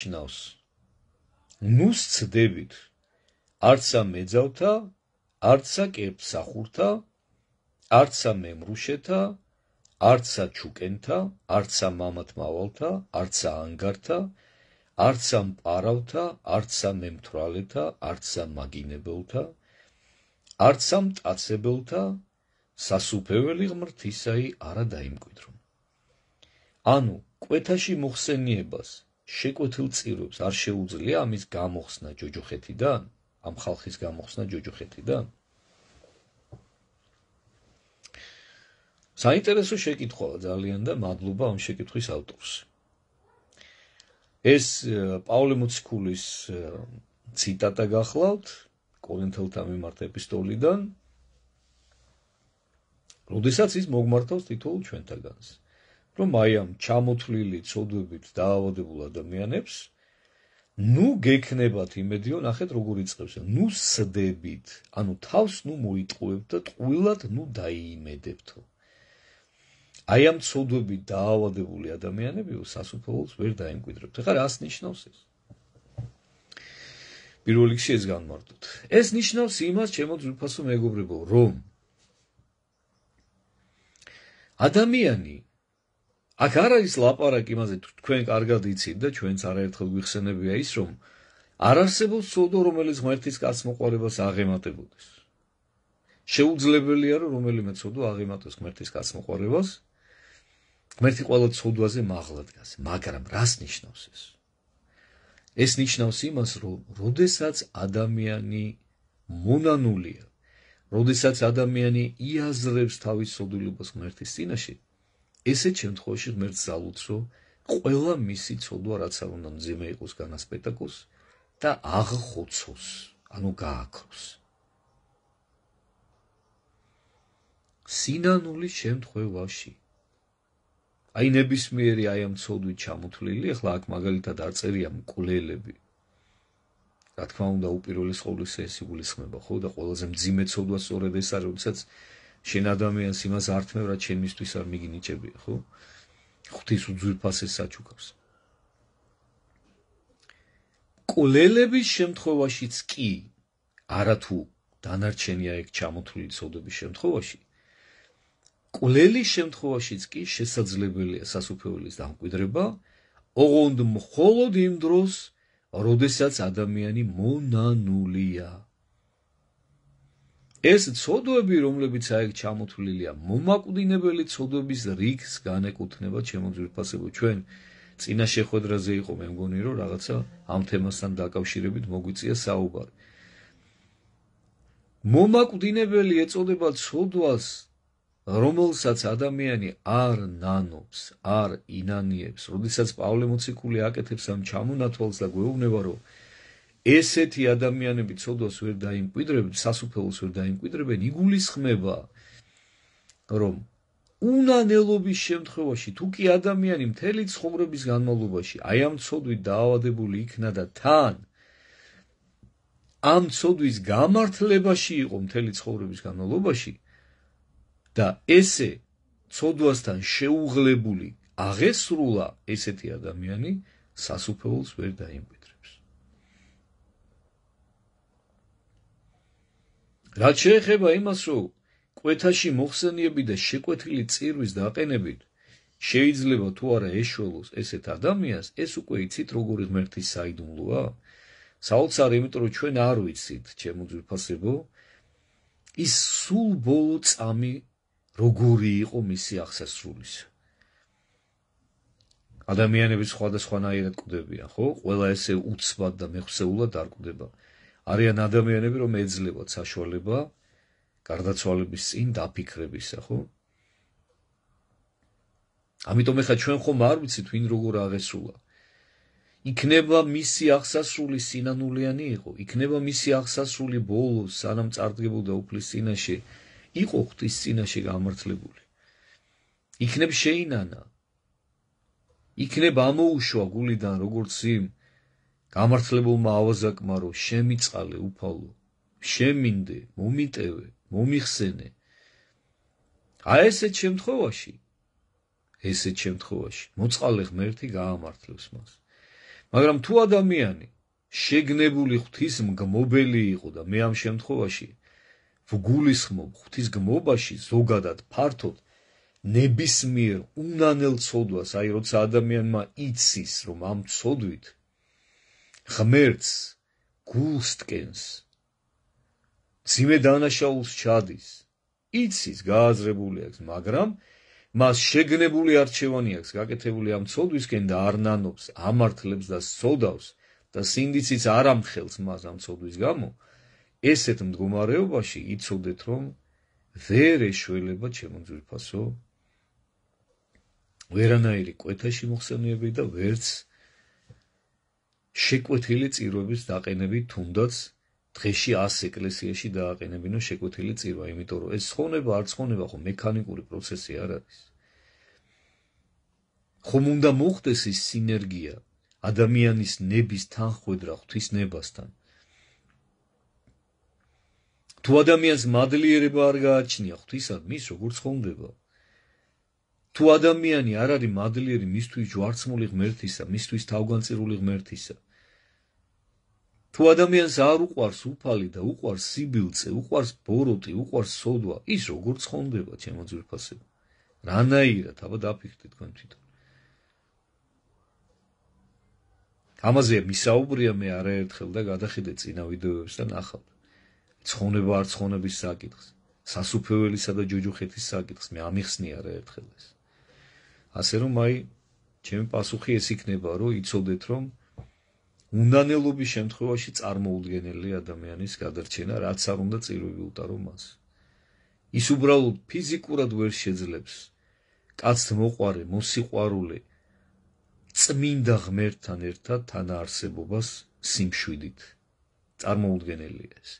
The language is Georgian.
ნიშნავს ნუ სწდებით არცა მეძავთა არცა კერფსახურთა არცა მემრუშეთა არცა ჩუკენთა არცა მამათმავალთა არცა ანგართა არცა პარავთა არცა მემთვალეთა არცა მაგინებელთა არცა მტაცებელთა სასუფეველი ღმრთისაი არა დაიმკვიდრო ანუ კვეთაში მოხსენიებას შეკვეთილ წირვებს არ შეუძლია ამის გამოხსნა ჯოჯოხეთიდან, ამ ხალხის გამოხსნა ჯოჯოხეთიდან. საინტერესო შეკითხვაა ძალიან და მადლობა ამ შეკითხვის ავტორს. ეს პავლე მოციქულის ციტატა გახლავთ კორინთელთა მიმართ ეპისტოლიდან. როდესაც ის მოგმართავს თითოეულ ჩვენთაგანს. რომ აი ამ ჩამოთვლილი წოდებით დაავადებულ ადამიანებს ნუ გექნებათ იმედიო ნახეთ როგორ იწევს ნუ სდებით ანუ თავს ნუ მოიტყუებთ და ტყუილად ნუ დაიიმედებთო აი ამ წოდებით დაავადებული ადამიანებიო სასუფეველს ვერ დაემკვიდროთ ხა რას ნიშნავს ეს პირველ რიგში ეს განმარტოთ ეს ნიშნავს იმას ჩემო ძვირფასო მეგობრებო რომ ადამიანი აქ არ არის ლაპარაკი იმაზე თქვენ კარგად იცით და ჩვენც არაერთხელ გვიხსენებია ის რომ არ არსებობს სოდო რომელიც ღმერთის კაცს მოყარებას აღემატებოდეს შეუძლებელია რომ რომელიმე სოდო აღემატოს ღმერთის კაცს მოყარებას ღმერთი ყოველ სოდვაზე მაღლა დგას მაგრამ რას ნიშნავს ეს ეს ნიშნავს იმას რომ როდესაც ადამიანი მონანულია როდესაც ადამიანი იაზრებს თავის სოდულობას ღმერთის წინაშე ესეთ შემთხვევაში ღმერთს ალუცრო ყველა მისი ცოდვა რაც არ უნდა მძიმე იყოს განასპეტაკოს და აღხოცოს ანუ გააქროს სინანულის შემთხვევაში აი ნებისმიერი აი ამ ცოდვით ჩამოთვლილი ახლა აქ მაგალითად აწერია მკვლელები რა თქმა უნდა უპირველეს ყოვლისა ეს იგულისხმება ხო და ყველაზე მძიმე ცოდვა სწორედ ეს არის როდესაც შენ ადამიანს იმას ართმევ რა ჩემისთვის არ მიგინიჭებია ხო ღვთის უძვირფასეს საჩუქავს კულელების შემთხვევაშიც კი არა თუ დანარჩენია ეგ ჩამოთვლილი წოდების შემთხვევაში კულელის შემთხვევაშიც კი შესაძლებელია სასופეულის დამკვიდრება ოღონდ მხოლოდ იმ დროს როდესაც ადამიანი მონანულია ეს ცოდვები, რომლებიც აიქ ჩამოთვლილია, მომაკვდინებელი ცოდვების რიგს განეკუთვნება ჩემო ძვირფასებო. ჩვენ წინა შეხვედრაზე იყო, მე მგონი, რომ რაღაცა ამ თემასთან დაკავშირებით მოგვიწია საუბარი. მომაკვდინებელი ეწოდება ცოდვას, რომელსაც ადამიანი არ ნანობს, არ ინანიებს. როდესაც პავლე მოციქული აკეთებს ამ ჩამონათვალს და გვეუბნება, რომ ესეთი ადამიანები ცოდვას ვერ დაიმკვიდრებენ, სასუფეველს ვერ დაიმკვიდრებენ, იგულისხმება რომ უნანელობის შემთხვევაში თუ კი ადამიანი მთელი ცხოვრების განმავლობაში აი ამ ცოდვით დაავადებული იქნა და თან ამ ცოდვის გამართლებაში იყო მთელი ცხოვრების განმავლობაში და ესე ცოდვასთან შეუღლებელი აღესრულა ესეთი ადამიანი სასუფეველს ვერ დაიმკვიდრებს რაც შეეხება იმას, რომ კვეთაში მოხსენიები და შეკვეთილი წირვის დაყენებით შეიძლება თუ არა ეშველოს ესეთ ადამიანს, ეს უკვე იცით როგორი ღმერთის საიდუმლოა? საოცარი, იმიტომ რომ ჩვენ არ ვიცით, ჩემო ძვირფასებო, ის სულ ბოლო წამი როგორი იყო მისი აღსასრულის. ადამიანები სხვადასხვანაირად კვდებიან, ხო? ყველა ესე უცბად და მეხსეულად არ კვდება. არიან ადამიანები, რომ ეძლევათ საშუალება გარდაცვალების წინ დაფიქრებისა, ხო? ამიტომ ეხა ჩვენ ხომ არ ვიცით, ვინ როგორ აღესულა. იქნება მისი აღსასრული სინანულიანი იყო, იქნება მისი აღსასრული ბოლო, სანამ წარდგებოდა უფლის წინაშე, იყო ღვთის წინაშე გამართლებული. იქნებ შეინანა. იქნებ ამოუშვა გულიდან როგორც იმ გამართლებულმა ავაზაკმა რო შემიწალე უფალო შემინდე მომიტევე მომიხსენე აი ესეთ შემთხვევაში ესეთ შემთხვევაში მოწალე ღმერთი გაამართლებს მას მაგრამ თუ ადამიანი შეგნებული ღვთის მგმობელი იყო და მე ამ შემთხვევაში ვგულისხმობ ღვთის გმობაში ზოგადად ფართოდ ნებისმიერ უნანელ ცოდვას, აი როცა ადამიანმა იცის, რომ ამ ცოდვით ღმერთს გულს ტკენს ძიმე დანაშაულს ჩადის იცის გააზრებული აქვს მაგრამ მას შეგნებული არჩევანი აქვს გაკეთებული ამ ცოდვისკენ და არნანობს ამართლებს და სწოდავს და სინდიციც არ ამხელს მას ამ ცოდვის გამო ესეთ მდგომარეობაში იცოდეთ რომ ვერ ეშველება ჩემო ძვირფასო ვერანაირი კვეთაში მოხსენიები და ვერც შეკვეთილი წირვების დაყენები თუნდაც დღეში 100 ეკლესიაში დააყენებინო შეკვეთილი წირვა, იმიტომ რომ ეს ხონება არ ცხონება ხო მექანიკური პროცესი არ არის. ხომ უნდა მოხდეს ეს სინერგია ადამიანის ნების თანხwebdriver ღვთის ნებასთან. თუ ადამიანს მადლიერება არ გააჩნია ღვთისადმი, ის როგორ ცხონდება? თუ ადამიანი არ არის მადლიერი მისთვის ჯვარცმული ღმერთისა, მისთვის თავგანწირული ღმერთისა, თუ ადამიანს არ უყვარს უფალი და უყვარს სიბილწე, უყვარს ბოროტი, უყვარს სოდვა, ის როგორ ცხონდება ჩემო ძვირფასებო? რანაირად, აბა დაფიქრდი თქვენ თვითონ. ამაზე მისაუბრია მე არაერთხელ და გადახედე წინა ვიდეოებს და ნახავ. ცხონება არ ცხონების საკითხს, სასუფეველისა და ჯოჯოხეთის საკითხს მე ამიხსნი არაერთხელ ეს. ასე რომ აი ჩემი პასუხი ეს იქნება, რომ იცოდეთ რომ უნანელობის შემთხვევაში წარმოუდგენელი ადამიანის გადარჩენა, რაც არ უნდა წირვები უტარო მას. ის უბრალოდ ფიზიკურად ვერ შეძლებს კაც მოყარე, მოსიყვარულე წმინდა ღმერთთან ერთად თანაარსებობას სიმშვიდით. წარმოუდგენელია ეს.